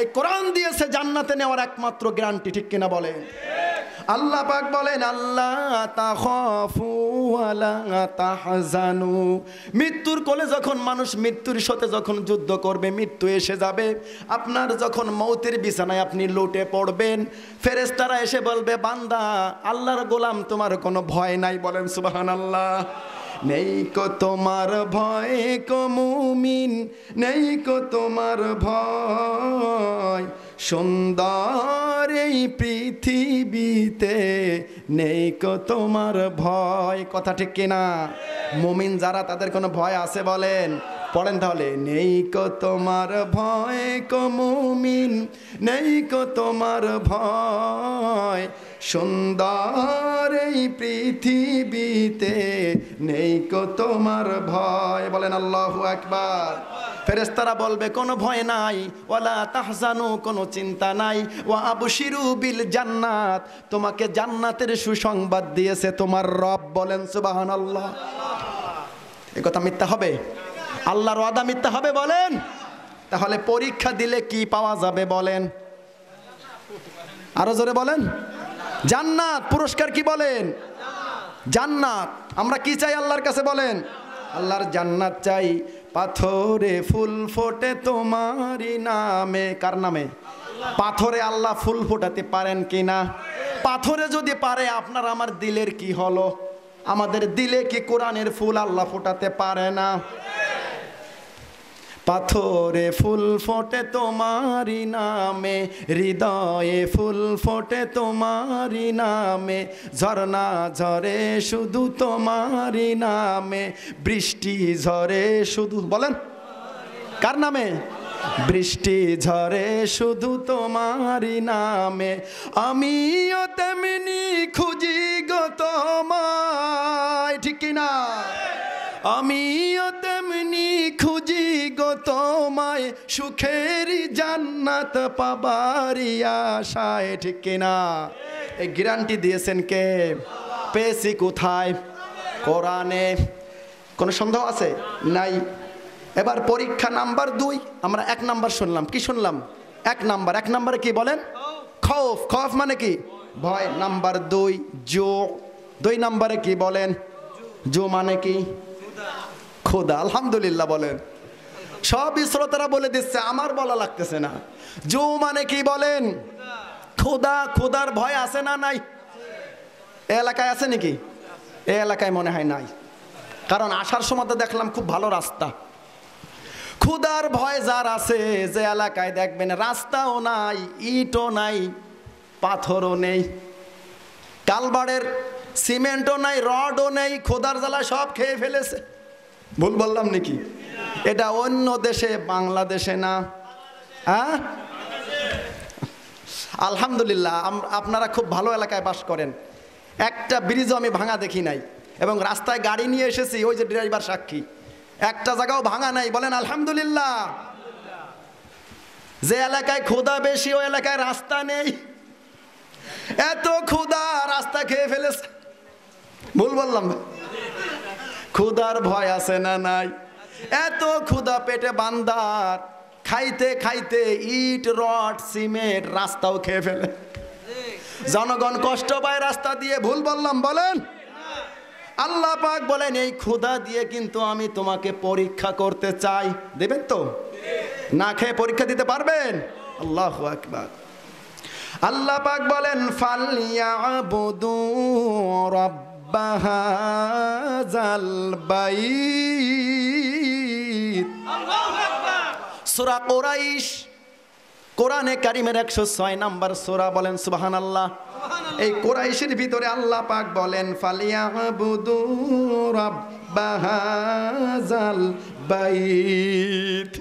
এই কোরআন দিয়েছে জান্নাতে নেওয়ার একমাত্র গ্যারান্টি ঠিক কিনা বলে আল্লাহ পাক বলেন আল্লাহ মৃত্যুর কোলে যখন মানুষ মৃত্যুর সাথে যখন যুদ্ধ করবে মৃত্যু এসে যাবে আপনার যখন মৌতের বিছানায় আপনি লুটে পড়বেন ফেরেস্তারা এসে বলবে বান্দা আল্লাহর গোলাম তোমার কোনো ভয় নাই বলেন সুবাহান আল্লাহ নেই কো তোমার ভয় কো মুমিন নেই কো তোমার ভয় সুন্দর এই পৃথিবীতে নেই কো তোমার ভয় কথা ঠিক কিনা মুমিন যারা তাদের কোনো ভয় আছে বলেন পড়েন তাহলে নেই কো তোমার ভয় কো মুমিন নেই কো তোমার ভয় সুন্দর এই পৃথিবীতে নেই কো তোমার ভয় বলেন আল্লাহ একবার ফেরেস্তারা বলবে কোনো ভয় নাই ওলা তাহজানু কোনো চিন্তা নাই ও আবুশিরু বিল জান্নাত তোমাকে জান্নাতের সুসংবাদ দিয়েছে তোমার রব বলেন সুবাহান আল্লাহ এ কথা মিথ্যা হবে আল্লাহর ওয়াদা মিথ্যা হবে বলেন তাহলে পরীক্ষা দিলে কি পাওয়া যাবে বলেন আরো জোরে বলেন জান্নাত পুরস্কার কি বলেন জান্নাত আমরা কি চাই আল্লাহর কাছে বলেন আল্লাহর জান্নাত চাই পাথরে ফুল ফোটে তোমারই নামে কার নামে পাথরে আল্লাহ ফুল ফোটাতে পারেন কি না পাথরে যদি পারে আপনার আমার দিলের কি হলো আমাদের দিলে কি কোরআনের ফুল আল্লাহ ফোটাতে পারে না পাথরে ফুল ফোটে তোমারি নামে হৃদয়ে ফুল ফোটে তোমারি নামে ঝরনা ঝরে শুধু তোমারি নামে বৃষ্টি ঝরে শুধু বলেন কার নামে বৃষ্টি ঝরে শুধু তোমারি নামে আমিও তেমনি খুঁজি গো তোমায় ঠিক না আমিও তোমায় সুখের জান্নাত পাবারি আশায় ঠিক কিনা এই গ্যারান্টি দিয়েছেন কে পেয়েছি কোথায় কোরআনে কোনো সন্দেহ আছে নাই এবার পরীক্ষা নাম্বার দুই আমরা এক নাম্বার শুনলাম কি শুনলাম এক নাম্বার এক নাম্বারে কি বলেন খফ খফ মানে কি ভয় নাম্বার দুই জো দুই নাম্বারে কি বলেন জো মানে কি খোদা আলহামদুলিল্লাহ বলেন সব শ্রোতারা বলে দিচ্ছে আমার বলা লাগতেছে না জু মানে কি বলেন খোদা খোদার ভয় আছে না নাই এলাকায় আছে নাকি এ এলাকায় মনে হয় নাই কারণ আসার সময় দেখলাম খুব ভালো রাস্তা খুদার ভয় যার আছে যে এলাকায় দেখবেন রাস্তাও নাই ইটও নাই পাথরও নেই কালবাড়ের সিমেন্টও নাই রডও নেই খোদার জ্বালা সব খেয়ে ফেলেছে ভুল বললাম নাকি এটা অন্য দেশে বাংলাদেশে না হ্যাঁ আলহামদুলিল্লাহ আপনারা খুব ভালো এলাকায় বাস করেন একটা ব্রিজও আমি ভাঙা দেখি নাই এবং রাস্তায় গাড়ি নিয়ে এসেছি ওই যে ড্রাইভার সাক্ষী একটা জায়গাও ভাঙা নাই বলেন আলহামদুলিল্লাহ যে এলাকায় ক্ষুদা বেশি ওই এলাকায় রাস্তা নেই এত ক্ষুদা রাস্তা খেয়ে ফেলেছে ভুল বললাম ক্ষুদার ভয় আছে না নাই এত ক্ষুধা পেটে বান্দার খাইতে খাইতে ইট রড সিমেন্ট রাস্তাও খেয়ে ফেলে জনগণ কষ্ট পায় রাস্তা দিয়ে ভুল বললাম বলেন আল্লাহ পাক বলেন এই ক্ষুধা দিয়ে কিন্তু আমি তোমাকে পরীক্ষা করতে চাই দেবেন তো না খেয়ে পরীক্ষা দিতে পারবেন আল্লাহ আকবার আল্লাহ পাক বলেন ফালিয়াবুদু রব্বাহাজাল বাই সুরা কোরাইশ কোরআনে কারিমের একশো ছয় নাম্বার সোরা বলেন সুবাহান আল্লাহ এই কোরাইশের ভিতরে আল্লাহ পাক বলেন ফালিয়া বাইত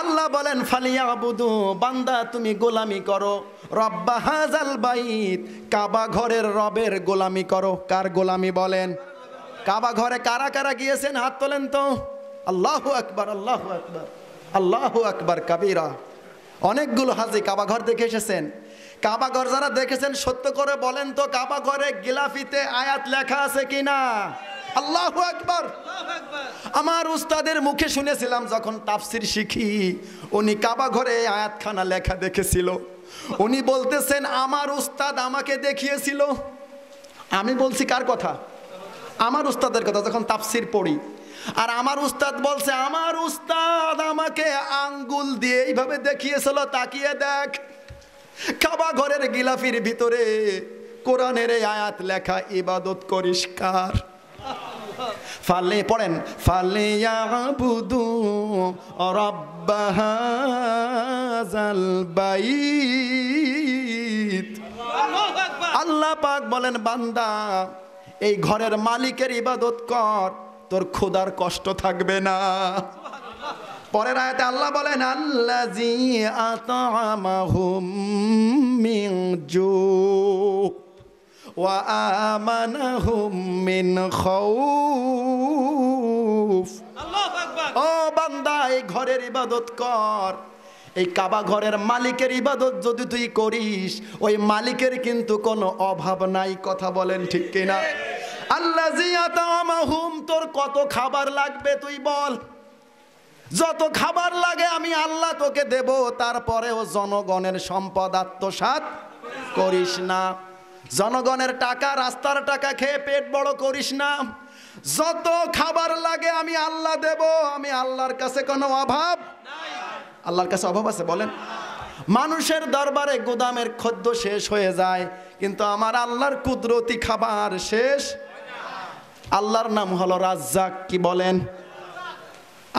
আল্লাহ বলেন ফালিয়া বুদু বান্দা তুমি গোলামি করো রব্বা হাজাল বাইত কাবা ঘরের রবের গোলামি করো কার গোলামি বলেন কাবা ঘরে কারা কারা গিয়েছেন হাত তোলেন তো আল্লাহ আকবার আল্লাহ আকবার আল্লাহ আকবার কাবিরা অনেকগুলো হাজি কাবাঘর দেখে এসেছেন কাবাঘর যারা দেখেছেন সত্য করে বলেন তো কাবাঘরে গিলাফিতে আয়াত লেখা আছে কি না আল্লাহ একবার আমার উস্তাদের মুখে শুনেছিলাম যখন তাফসির শিখি উনি কাবা ঘরে আয়াতখানা লেখা দেখেছিল উনি বলতেছেন আমার উস্তাদ আমাকে দেখিয়েছিল আমি বলছি কার কথা আমার উস্তাদের কথা যখন তাফসির পড়ি আর আমার উস্তাদ বলছে আমার উস্তাদ আমাকে আঙ্গুল দিয়ে এইভাবে দেখিয়েছিল তাকিয়ে দেখ খাবা ঘরের গিলাফির ভিতরে কোরআনের আয়াত লেখা ইবাদত করিষ্কার ফালে পড়েন ফালে ইয়াবুদু রব্বাহাজাল বাইত আল্লাহ পাক বলেন বান্দা এই ঘরের মালিকের ইবাদত কর তোর খোদার কষ্ট থাকবে না পরের আয়াতে আল্লাহ বলেন আল্লাজি আতামাহুম মিন জু ওয়া আমানাহুম মিন খাউফ আল্লাহু আকবার বান্দা এই ঘরের ইবাদত কর এই কাবা ঘরের মালিকের ইবাদত যদি তুই করিস ওই মালিকের কিন্তু কোনো অভাব নাই কথা বলেন ঠিক কিনা আল্লাহ তোর কত খাবার লাগবে তুই বল যত খাবার লাগে আমি আল্লাহ তোকে দেব তারপরেও জনগণের সম্পদ আত্মসাত করিস না জনগণের টাকা রাস্তার টাকা খেয়ে পেট বড় করিস না যত খাবার লাগে আমি আল্লাহ দেব আমি আল্লাহর কাছে কোনো অভাব আল্লাহর কাছে অভাব আছে বলেন মানুষের দরবারে গোদামের খদ্য শেষ হয়ে যায় কিন্তু আমার আল্লাহর কুদরতি খাবার শেষ আল্লাহর নাম হলো রাজ্জাক কি বলেন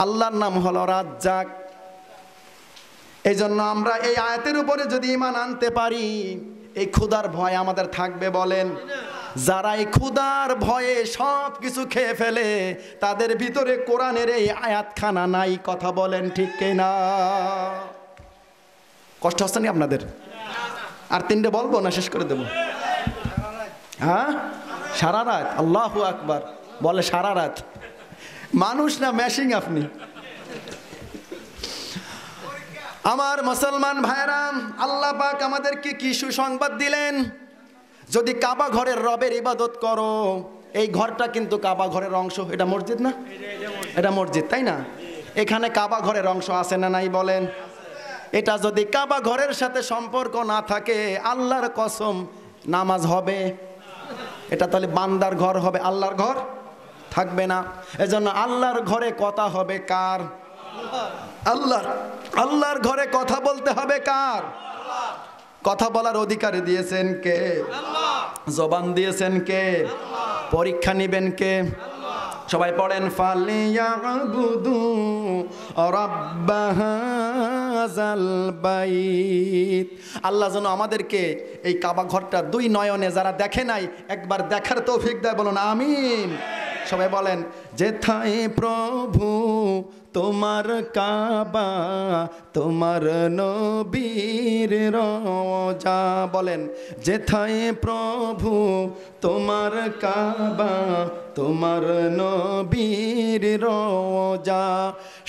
আল্লাহর নাম হলো রাজ্জাক এই জন্য আমরা এই আয়াতের উপরে যদি ইমান আনতে পারি এই ক্ষুদার ভয় আমাদের থাকবে বলেন যারা এই ক্ষুদার ভয়ে সব কিছু খেয়ে ফেলে তাদের ভিতরে কোরআনের এই আয়াতখানা নাই কথা বলেন ঠিক কিনা কষ্ট হচ্ছে নি আপনাদের আর তিনটে বলবো না শেষ করে দেব হ্যাঁ সারা রাত আল্লাহু আকবার বলে সারা রাত মানুষ না ম্যাশিং আপনি আমার মুসলমান ভাইরাম আল্লাহ পাক আমাদেরকে কি সুসংবাদ দিলেন যদি কাবা ঘরের রবের ইবাদত করো এই ঘরটা কিন্তু কাবা ঘরের অংশ এটা মসজিদ না এটা মসজিদ তাই না এখানে কাবা ঘরের অংশ আছে না নাই বলেন এটা যদি কাবা ঘরের সাথে সম্পর্ক না থাকে আল্লাহর কসম নামাজ হবে এটা তাহলে বান্দার ঘর হবে আল্লাহর ঘর থাকবে না এজন্য আল্লাহর ঘরে কথা হবে কার আল্লাহর আল্লাহর ঘরে কথা বলতে হবে কার কথা বলার অধিকার দিয়েছেন কে জবান দিয়েছেন কে পরীক্ষা নিবেন কে সবাই পড়েন ফালিয়াবুদু রাব্বাহাজাল বাইত আল্লাহ যেন আমাদেরকে এই কাবা ঘরটা দুই নয়নে যারা দেখে নাই একবার দেখার তৌফিক দেয় বলুন আমিন সবাই বলেন যেথায় প্রভু তোমার কাবা তোমার নবীর রজা বলেন যেথায় প্রভু তোমার কাবা তোমার নবীর রজা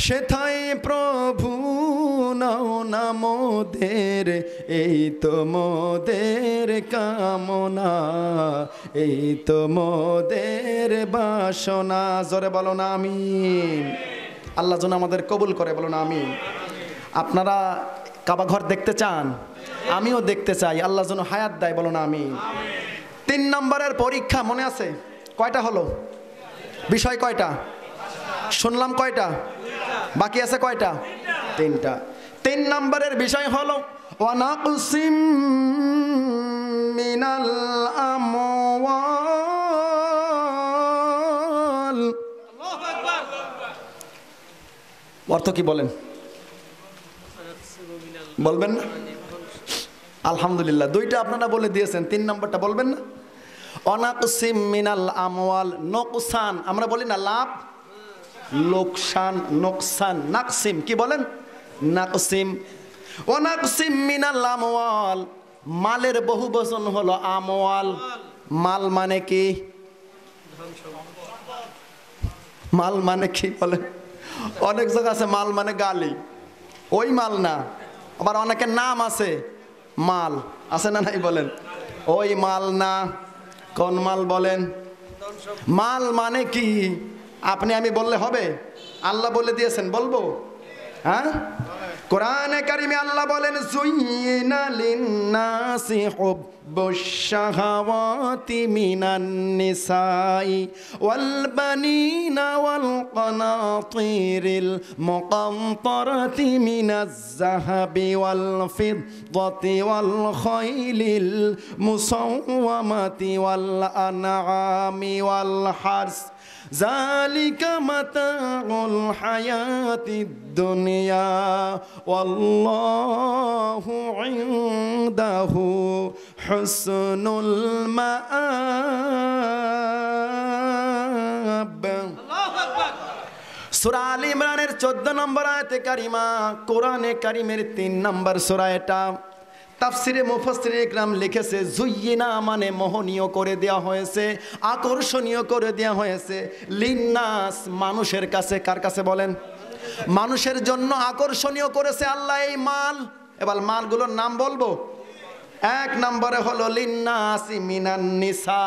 সেথায় প্রভু শুনো না মোদের এই তো মোদের কামনা এই তো মোদের বাসনা জরে বলো না আমি আল্লাহ যেন আমাদের কবুল করে বলো না আমি আপনারা কাবাঘর দেখতে চান আমিও দেখতে চাই আল্লাহ যেন হায়াত দেয় বলো না আমি তিন নম্বরের পরীক্ষা মনে আছে কয়টা হলো বিষয় কয়টা শুনলাম কয়টা বাকি আছে কয়টা তিনটা তিন নম্বরের বিষয় হল মিনাল অর্থ কি বলেন বলবেন না আলহামদুলিল্লাহ দুইটা আপনারা বলে দিয়েছেন তিন নম্বরটা বলবেন না অনাকসিম মিনাল আমওয়াল নোকসান আমরা বলি না লাভ লোকসান নোকসান নাকসিম কি বলেন নাকসিম ও নাকসিম মিনাল আমওয়াল মালের বহু বচন হলো আমওয়াল মাল মানে কি মাল মানে কি বলে অনেক জায়গা আছে মাল মানে গালি ওই মাল না আবার অনেকের নাম আছে মাল আছে না নাই বলেন ওই মাল না কোন মাল বলেন মাল মানে কি আপনি আমি বললে হবে আল্লাহ বলে দিয়েছেন বলবো হ্যাঁ কোরআনে কারিমে আল্লাহ বলেন জুইনা লিন্নাসি হুব্বুশ শাহাওয়াতি মিনান নিসাই ওয়াল বানিনা ওয়াল কানাতিরিল মুকান্তারাতি মিনাজ যাহাবি ওয়াল ফিদ্দাতি ওয়াল খাইলিল মুসাওয়ামাতি ওয়াল আনআমি ওয়াল হারস জালিকা মাতাউল হায়াতিদ দুনিয়া ওয়াল্লাহু ইনদাহু হুসনুল মাআব আল্লাহু আকবার সুরা আল ইমরানের চোদ্দ নম্বর আয়তে কারিমা কোরআনে কারিমের তিন নম্বর সুরা এটা তাফসিরে মুফাসসির ইকরাম লিখেছে জুইয়িনা মানে মোহনীয় করে দেয়া হয়েছে আকর্ষণীয় করে দেয়া হয়েছে লিন্নাস মানুষের কাছে কার কাছে বলেন মানুষের জন্য আকর্ষণীয় করেছে আল্লাহ এই মাল এবার মালগুলোর নাম বলবো এক নম্বরে হলো লিন্নাস মিনান নিসা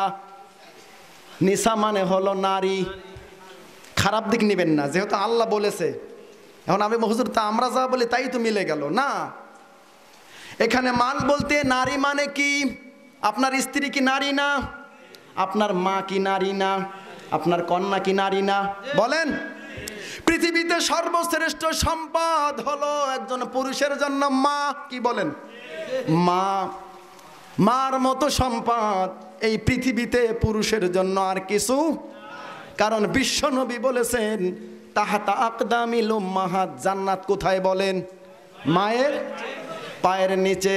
নিসা মানে হলো নারী খারাপ দিক নেবেন না যেহেতু আল্লাহ বলেছে এখন আমি হুজুর তা আমরা যা বলি তাই তো মিলে গেল না এখানে মাল বলতে নারী মানে কি আপনার স্ত্রী কি নারী না আপনার মা কি নারী না আপনার কন্যা কি নারী না বলেন পৃথিবীতে সর্বশ্রেষ্ঠ সম্পদ হলো একজন পুরুষের জন্য মা কি বলেন মা মার মতো সম্পদ এই পৃথিবীতে পুরুষের জন্য আর কিছু কারণ বিশ্বনবী বলেছেন তাহাতা আকদামিল মাহাত জান্নাত কোথায় বলেন মায়ের পায়ের নিচে